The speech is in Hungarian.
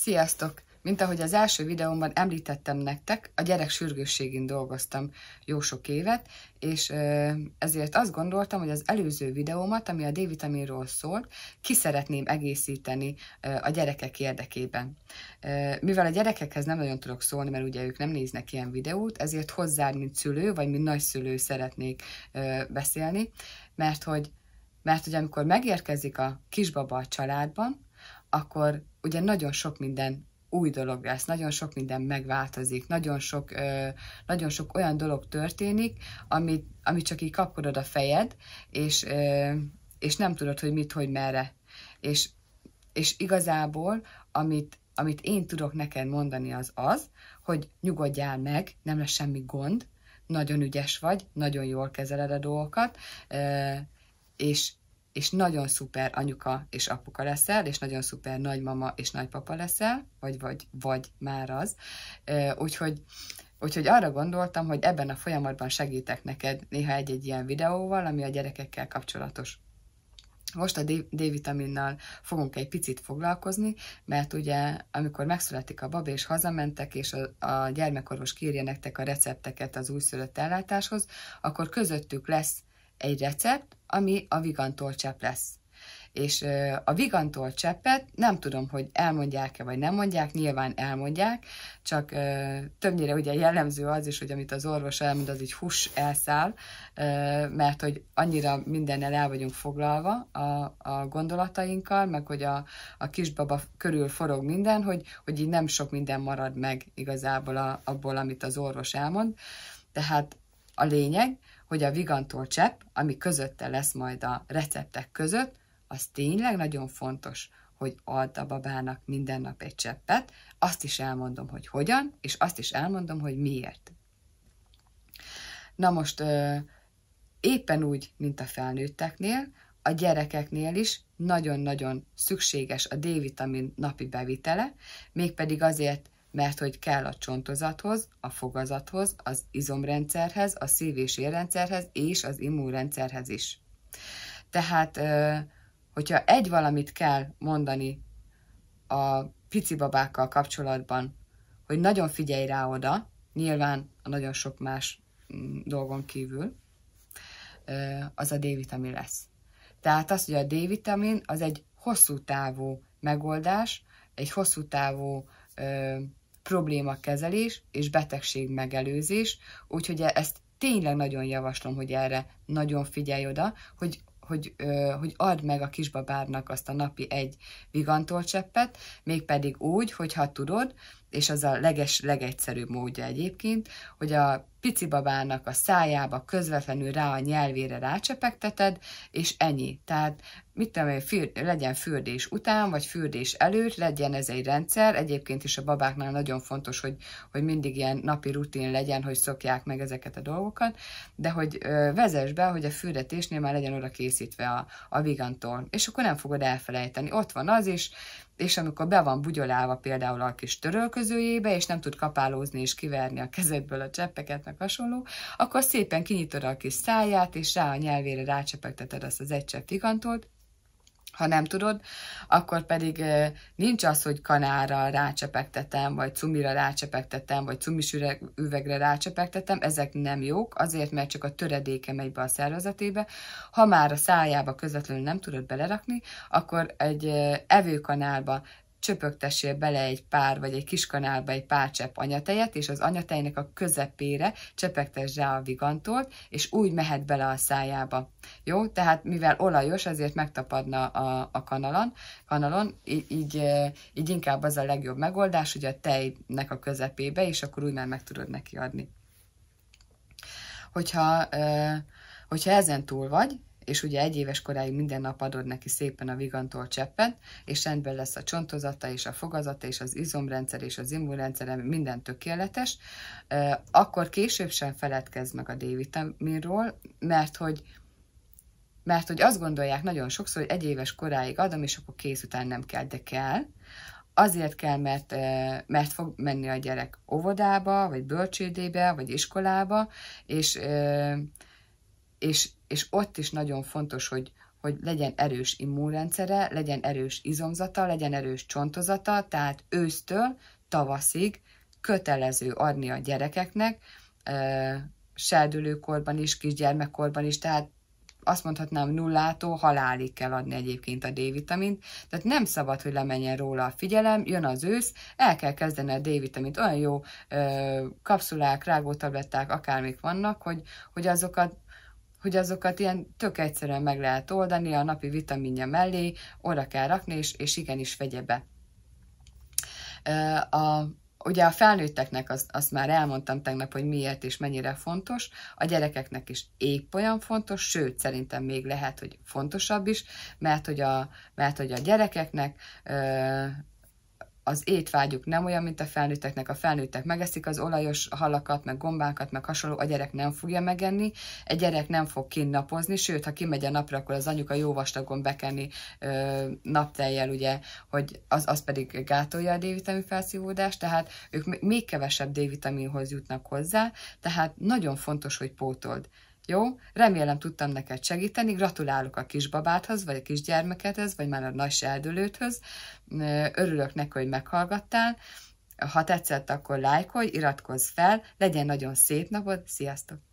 Sziasztok! Mint ahogy az első videómban említettem nektek, a gyerek sürgősségén dolgoztam jó sok évet, és ezért azt gondoltam, hogy az előző videómat, ami a D-vitaminról szólt, ki szeretném egészíteni a gyerekek érdekében. Mivel a gyerekekhez nem nagyon tudok szólni, mert ugye ők nem néznek ilyen videót, ezért hozzá, mint szülő, vagy mint nagyszülő szeretnék beszélni, mert hogy, mert hogy amikor megérkezik a kisbaba a családban, akkor ugye nagyon sok minden új dolog lesz, nagyon sok minden megváltozik, nagyon sok, ö, nagyon sok olyan dolog történik, amit, amit csak így kapkodod a fejed, és, ö, és nem tudod, hogy mit, hogy merre. És, és igazából, amit, amit én tudok neked mondani, az az, hogy nyugodjál meg, nem lesz semmi gond, nagyon ügyes vagy, nagyon jól kezeled a dolgokat, ö, és és nagyon szuper anyuka és apuka leszel, és nagyon szuper nagymama és nagypapa leszel, vagy, vagy, vagy már az. Úgyhogy Úgyhogy arra gondoltam, hogy ebben a folyamatban segítek neked néha egy-egy ilyen videóval, ami a gyerekekkel kapcsolatos. Most a D-vitaminnal fogunk egy picit foglalkozni, mert ugye amikor megszületik a bab és hazamentek, és a, a gyermekorvos kírja nektek a recepteket az újszülött ellátáshoz, akkor közöttük lesz egy recept, ami a vigantól csepp lesz. És a vigantól cseppet nem tudom, hogy elmondják-e vagy nem mondják, nyilván elmondják, csak többnyire ugye jellemző az is, hogy amit az orvos elmond, az így hús elszáll, mert hogy annyira mindennel el vagyunk foglalva a, a gondolatainkkal, meg hogy a, a kisbaba körül forog minden, hogy, hogy így nem sok minden marad meg igazából a, abból, amit az orvos elmond. Tehát a lényeg, hogy a vigantól csepp, ami közötte lesz majd a receptek között, az tényleg nagyon fontos, hogy add a babának minden nap egy cseppet, azt is elmondom, hogy hogyan, és azt is elmondom, hogy miért. Na most éppen úgy, mint a felnőtteknél, a gyerekeknél is nagyon-nagyon szükséges a D-vitamin napi bevitele, mégpedig azért mert hogy kell a csontozathoz, a fogazathoz, az izomrendszerhez, a szív- és érrendszerhez és az immunrendszerhez is. Tehát, hogyha egy valamit kell mondani a pici babákkal kapcsolatban, hogy nagyon figyelj rá oda, nyilván a nagyon sok más mm, dolgon kívül, az a D-vitamin lesz. Tehát az, hogy a D-vitamin az egy hosszú távú megoldás, egy hosszú távú ö, problémakezelés és betegség megelőzés, úgyhogy ezt tényleg nagyon javaslom, hogy erre nagyon figyelj oda, hogy hogy, ö, hogy add meg a kisbabárnak azt a napi egy vigantolcseppet, mégpedig úgy, hogyha tudod, és az a leges, legegyszerűbb módja egyébként, hogy a pici babának a szájába közvetlenül rá a nyelvére rácsepegteted, és ennyi. Tehát mit tudom hogy fürd, legyen fürdés után, vagy fürdés előtt, legyen ez egy rendszer. Egyébként is a babáknál nagyon fontos, hogy, hogy mindig ilyen napi rutin legyen, hogy szokják meg ezeket a dolgokat, de hogy ö, vezess be, hogy a fürdetésnél már legyen oda készítve a, a vigantól, és akkor nem fogod elfelejteni. Ott van az is, és amikor be van bugyolálva például a kis törölközőjébe, és nem tud kapálózni és kiverni a kezedből a cseppeket, meg hasonló, akkor szépen kinyitod a kis száját, és rá a nyelvére rácsepegteted azt az egy csepp figantolt, ha nem tudod, akkor pedig nincs az, hogy kanára rácsepegtetem, vagy cumira rácsepegtetem, vagy cumis üvegre rácsepegtetem, ezek nem jók, azért, mert csak a töredéke megy be a szervezetébe. Ha már a szájába közvetlenül nem tudod belerakni, akkor egy evőkanálba csöpögtessél bele egy pár, vagy egy kis kanálba egy pár csepp anyatejet, és az anyatejnek a közepére csepegtess rá a vigantolt, és úgy mehet bele a szájába. Jó? Tehát mivel olajos, azért megtapadna a, a kanalon, kanalon így, így, így inkább az a legjobb megoldás, hogy a tejnek a közepébe, és akkor úgy már meg tudod neki adni. Hogyha, hogyha ezen túl vagy, és ugye egy éves koráig minden nap adod neki szépen a vigantól cseppet, és rendben lesz a csontozata, és a fogazata, és az izomrendszer, és az immunrendszer, minden tökéletes, akkor később sem feledkezz meg a D-vitaminról, mert hogy mert hogy azt gondolják nagyon sokszor, hogy egy éves koráig adom, és akkor kész után nem kell, de kell. Azért kell, mert, mert fog menni a gyerek óvodába, vagy bölcsődébe, vagy iskolába, és és, és ott is nagyon fontos, hogy, hogy legyen erős immunrendszere, legyen erős izomzata, legyen erős csontozata, tehát ősztől tavaszig kötelező adni a gyerekeknek, serdülőkorban is, kisgyermekkorban is, tehát azt mondhatnám nullától halálig kell adni egyébként a D-vitamint, tehát nem szabad, hogy lemenjen róla a figyelem, jön az ősz, el kell kezdeni a D-vitamint, olyan jó ö, kapszulák, rágótabletták, akármik vannak, hogy, hogy azokat hogy azokat ilyen tök egyszerűen meg lehet oldani, a napi vitaminja mellé oda kell rakni, és, és igenis vegye be. A, ugye a felnőtteknek azt, azt már elmondtam tegnap, hogy miért és mennyire fontos, a gyerekeknek is épp olyan fontos, sőt, szerintem még lehet, hogy fontosabb is, mert hogy a, mert hogy a gyerekeknek ö, az étvágyuk nem olyan, mint a felnőtteknek. A felnőttek megeszik az olajos halakat, meg gombákat, meg hasonló, a gyerek nem fogja megenni, egy gyerek nem fog kinnapozni, sőt, ha kimegy a napra, akkor az anyuka jó vastagon bekenni ö, napteljel, ugye, hogy az, az pedig gátolja a D-vitamin felszívódást, tehát ők még kevesebb D-vitaminhoz jutnak hozzá, tehát nagyon fontos, hogy pótold. Jó? Remélem tudtam neked segíteni, gratulálok a kisbabádhoz, vagy a kisgyermekedhez, vagy már a nagy seldülőthöz. Örülök neki, hogy meghallgattál. Ha tetszett, akkor lájkolj, iratkozz fel, legyen nagyon szép napod, sziasztok!